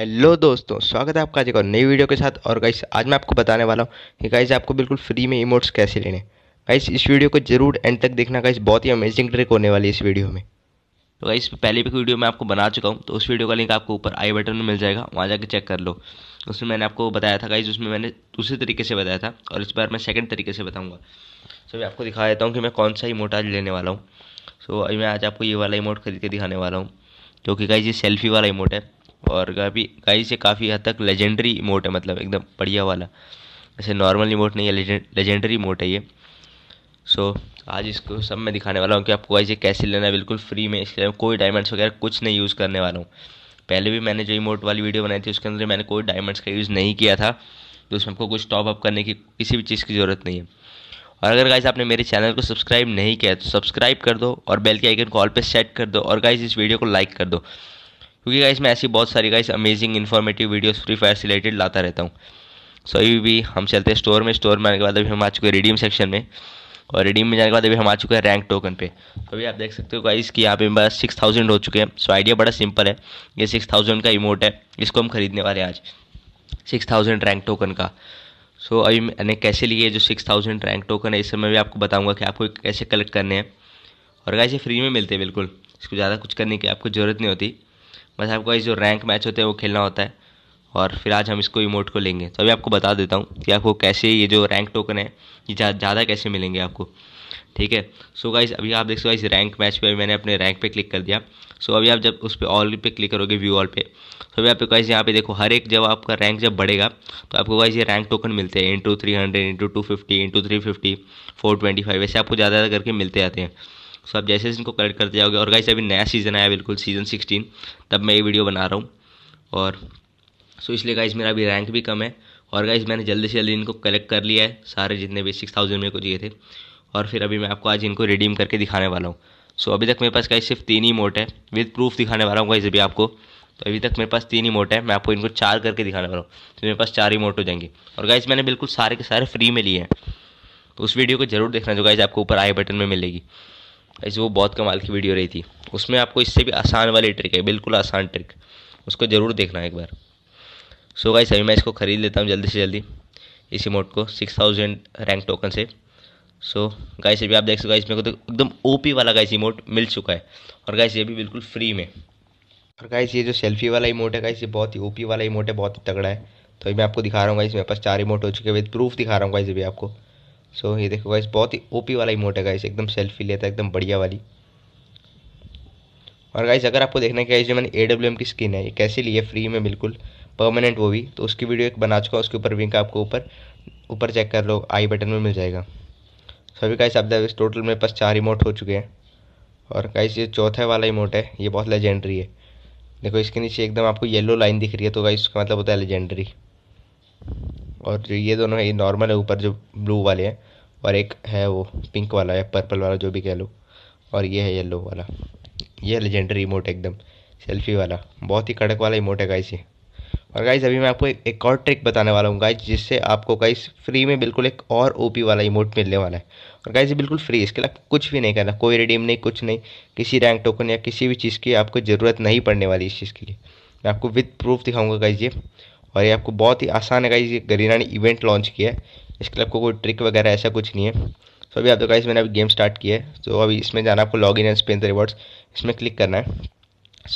hello दोस्तों स्वागत है आपका आज एक और नई वीडियो के साथ और गाइस आज मैं आपको बताने वाला हूँ कि गाइस आपको बिल्कुल फ्री में इमोट्स कैसे लेने गाइस इस वीडियो को जरूर एंड तक देखना गाइस बहुत ही अमेजिंग ट्रिक होने वाली है इस वीडियो में तो गाइस पहले भी वीडियो मैं आपको बना चुका हूँ तो उस वीडियो का लिंक आपको ऊपर आई बटन में मिल जाएगा वहाँ जाकर चेक कर लो उसमें मैंने आपको बताया था गाइस उसमें मैंने दूसरे तरीके से बताया था और इस बार मैं सेकेंड तरीके से बताऊँगा सो मैं आपको दिखा देता हूँ कि मैं कौन सा इमोट आज लेने वाला हूँ सो मैं आज आपको ये वाला इमोट खरीद के दिखाने वाला हूँ क्योंकि गाइज ये सेल्फी वाला इमोट है और काफ़ी गाइस ये काफ़ी हद तक लेजेंडरी इमोट है मतलब एकदम बढ़िया वाला ऐसे नॉर्मल इमोट नहीं है लेजेंडरी इमोट है ये सो so, आज इसको सब मैं दिखाने वाला हूँ कि आपको ऐसे कैसे लेना है बिल्कुल फ्री में इसके लिए कोई डायमंड्स वगैरह कुछ नहीं यूज़ करने वाला हूँ पहले भी मैंने जो इमोट वाली वीडियो बनाई थी उसके अंदर मैंने कोई डायमंड्स का यूज़ नहीं किया था तो उसमें आपको कुछ टॉप अप करने की किसी भी चीज़ की ज़रूरत नहीं है और अगर गाइस आपने मेरे चैनल को सब्सक्राइब नहीं किया तो सब्सक्राइब कर दो और बेल के आइकन को ऑल पे सेट कर दो और गाइस इस वीडियो को लाइक कर दो क्योंकि गाइस मैं ऐसी बहुत सारी guys amazing informative videos free fire से रिलेटेड लाता रहता हूँ सो अभी भी हम चलते हैं स्टोर में स्टोर में आने के बाद अभी हम आ चुके हैं रिडीम सेक्शन में और रिडीम में जाने के बाद अभी हम आ चुके हैं रैंक टोकन पे तो अभी आप देख सकते हो गाइस कि यहाँ पे बस सिक्स थाउजेंड हो चुके हैं सो आइडिया बड़ा सिंपल है ये सिक्स थाउजेंड का इमोट है इसको हम खरीदने वाले हैं आज सिक्स थाउजेंड रैंक टोकन का सो so, अभी मैंने कैसे लिए जो सिक्स थाउजेंड रैंक टोकन है इस समय भी आपको बताऊँगा कि आपको कैसे कलेक्ट करने हैं और गाइस ये फ्री में मिलते हैं बिल्कुल इसको ज़्यादा कुछ करने की आपको ज़रूरत नहीं होती बस आपको जो रैंक मैच होते हैं वो खेलना होता है और फिर आज हम इसको इमोट को लेंगे तो अभी आपको बता देता हूँ कि आपको कैसे ये जो रैंक टोकन है ये ज़्यादा कैसे मिलेंगे आपको ठीक है सो गाइस अभी आप देख सो इस रैंक मैच पे मैंने अपने रैंक पे क्लिक कर दिया सो अभी आप जब उस पर ऑल पे क्लिक करोगे व्यू ऑल पे तो अभी आप गाइज यहाँ पे देखो हर एक जब आपका रैंक जब बढ़ेगा तो आपको गाइज ये रैंक टोकन मिलते हैं into three hundred into two fifty into three fifty four twenty five ऐसे आपको ज़्यादा करके मिलते आते हैं सो आप जैसे इनको कलेक्ट करते जाओगे और गाइस अभी नया सीज़न आया बिल्कुल सीज़न सिक्सटीन तब मैं ये वीडियो बना रहा हूँ और सो इसलिए गाइस मेरा अभी रैंक भी कम है और गाइस मैंने जल्दी से जल्दी इनको कलेक्ट कर लिया है सारे जितने भी सिक्स थाउजेंड मेरे को दिए थे और फिर अभी मैं आपको आज इनको रिडीम करके दिखाने वाला हूँ सो अभी तक मेरे पास गाइस सिर्फ तीन ही मोट है विद प्रूफ दिखाने वाला हूँ गाइस अभी आपको तो अभी तक मेरे पास तीन ही मोट है मैं आपको इनको चार करके दिखाने वाला हूँ तो मेरे पास चार ही मोट हो जाएंगे और गाइज मैंने बिल्कुल सारे के सारे फ्री में लिए हैं तो उस वीडियो को जरूर देखना जो गाइज आपको ऊपर आई बटन में मिलेगी ऐसे वो बहुत कमाल की वीडियो रही थी उसमें आपको इससे भी आसान वाली ट्रिक है बिल्कुल आसान ट्रिक उसको ज़रूर देखना एक बार सो गाइस अभी मैं इसको ख़रीद लेता हूँ जल्दी से जल्दी इस इमोट को सिक्स थाउजेंड रैंक टोकन से सो so, गाइस अभी आप देख सको इसमें को तो एकदम ओपी वाला गाइस इमोट मिल चुका है और गाइस ये भी बिल्कुल फ्री में और गाइस ये जो सेल्फी वाला इमोट है गाइस ये बहुत ही ओपी वाला इमोट है बहुत ही तगड़ा है तो अभी मैं आपको दिखा रहा हूँ गाइस मेरे पास चार इमोट हो चुके हैं विद प्रूफ दिखा रहा हूँ गाइस अभी आपको सो so, ये देखो गाइस बहुत ही ओपी वाला इमोट है गाइस एकदम सेल्फी लेता है एकदम बढ़िया वाली और गाइस अगर आपको देखना है गाइस जो मैंने ए डब्ल्यू एम की स्किन है ये कैसे ली है फ्री में बिल्कुल परमानेंट वो भी तो उसकी वीडियो एक बना चुका उसके ऊपर लिंक आपको ऊपर ऊपर चेक कर लो आई बटन में मिल जाएगा सभी गाइस आप इस टोटल मेरे पास चार इमोट हो चुके हैं और गाइस ये चौथा वाला इमोट है ये बहुत लेजेंडरी है देखो इसके नीचे एकदम आपको येलो लाइन दिख रही है तो गाइस इसका मतलब होता है लेजेंडरी और जो ये दोनों है ये नॉर्मल है ऊपर जो ब्लू वाले हैं और एक है वो पिंक वाला या पर्पल वाला जो भी कह लो और ये है येलो वाला ये लेजेंडरी इमोट एकदम सेल्फी वाला बहुत ही कड़क वाला इमोट है गाइस ये और गाइस अभी मैं आपको एक, एक और ट्रिक बताने वाला हूँ गाइस जिससे आपको गाइस फ्री में बिल्कुल एक और ओपी वाला इमोट मिलने वाला है और गाइस ये बिल्कुल फ्री इसके लिए कुछ भी नहीं करना कोई रिडीम नहीं कुछ नहीं किसी रैंक टोकन या किसी भी चीज़ की आपको ज़रूरत नहीं पड़ने वाली इस चीज़ के लिए मैं आपको विथ प्रूफ दिखाऊंगा गाइस ये और ये आपको बहुत ही आसान है गाइज ये गरीना ने इवेंट लॉन्च किया है इसके लिए आपको कोई ट्रिक वगैरह ऐसा कुछ नहीं है सो अभी आप तो गाइज मैंने अभी गेम स्टार्ट किया है तो अभी इसमें जाना आपको log in and spin the rewards इसमें क्लिक करना है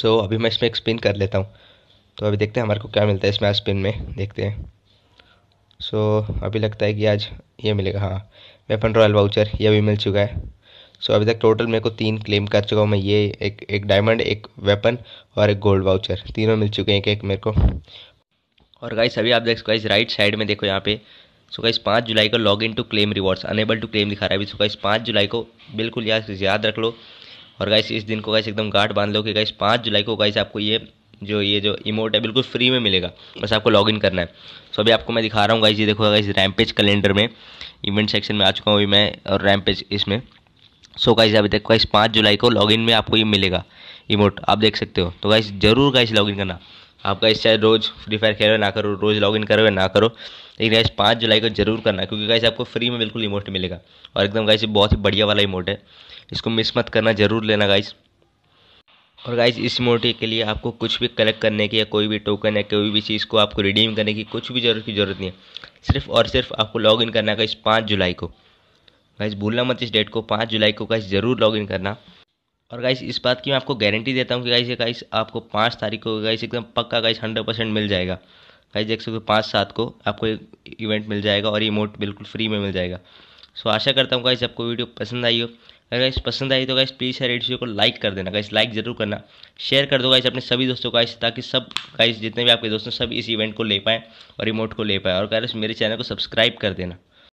सो अभी मैं इसमें एक स्पिन कर लेता हूँ तो अभी देखते हैं हमारे को क्या मिलता है इसमें आज स्पिन में देखते हैं सो so, अभी लगता है कि आज ये मिलेगा हाँ वेपन रॉयल वाउचर ये भी मिल चुका है सो so, अभी तक टोटल मेरे को तीन क्लेम कर चुका हूँ मैं ये एक एक डायमंड एक वेपन और एक गोल्ड वाउचर तीनों मिल चुके हैं एक एक मेरे को और गाइस अभी आप देख इस राइट साइड में देखो यहाँ पे सो गाइस पाँच जुलाई को log in to claim rewards unable to claim दिखा रहा है अभी सो गाइस पाँच जुलाई को बिल्कुल याद याद रख लो और गाइस इस दिन को गाइस एकदम गार्ड बांध लो कि गाइस पाँच जुलाई को गाइस आपको ये जो ये जो इमोट है बिल्कुल फ्री में मिलेगा बस आपको लॉग इन करना है सो अभी आपको मैं दिखा रहा हूँ गाइस ये देखो गाइस रैमपेज कैलेंडर में इवेंट सेक्शन में आ चुका हूँ अभी मैं और रैमपेज इसमें सो गाइस अभी देखो गाइस पाँच जुलाई को लॉगिन में आपको ये मिलेगा इमोट आप देख सकते हो तो गाइस जरूर गाइस लॉगिन करना आपका इस चाहे रोज़ फ्री फायर खेलो ना करो रोज़ लॉग इन करो ना करो लेकिन गाइस पाँच जुलाई को जरूर करना क्योंकि गाइस आपको फ्री में बिल्कुल इमोट मिलेगा और एकदम गाइस बहुत ही बढ़िया वाला इमोट है इसको मिस मत करना जरूर लेना गाइस और गाइज इस इमोट के लिए आपको कुछ भी कलेक्ट करने की या कोई भी टोकन या कोई भी चीज़ को आपको रिडीम करने की कुछ भी जरूरत की जरूरत नहीं है सिर्फ और सिर्फ आपको लॉग इन करना है गाइज पाँच जुलाई को गाइज भूलना मत इस डेट को पाँच जुलाई को गाइज ज़रूर लॉग इन करना और गाइस इस बात की मैं आपको गारंटी देता हूँ कि गाइस ये गाइस आपको पाँच तारीख को गाइस एकदम पक्का गाइस हंड्रेड परसेंट मिल जाएगा गाइस देख सकते हो पाँच सात को आपको एक इवेंट मिल जाएगा और इमोट बिल्कुल फ्री में मिल जाएगा सो आशा करता हूँ गाइस आपको वीडियो पसंद आई हो अगर गाइस पसंद आई तो गाइस प्लीज़ यार वीडियो को लाइक कर देना गाइस लाइक जरूर करना शेयर कर दो गाइस अपने सभी दोस्तों का गाइस ताकि सब गाइस जितने भी आपके दोस्तों सब इस इवेंट को ले पाएँ और रिमोट को ले पाएँ और गाइस मेरे चैनल को सब्सक्राइब कर देना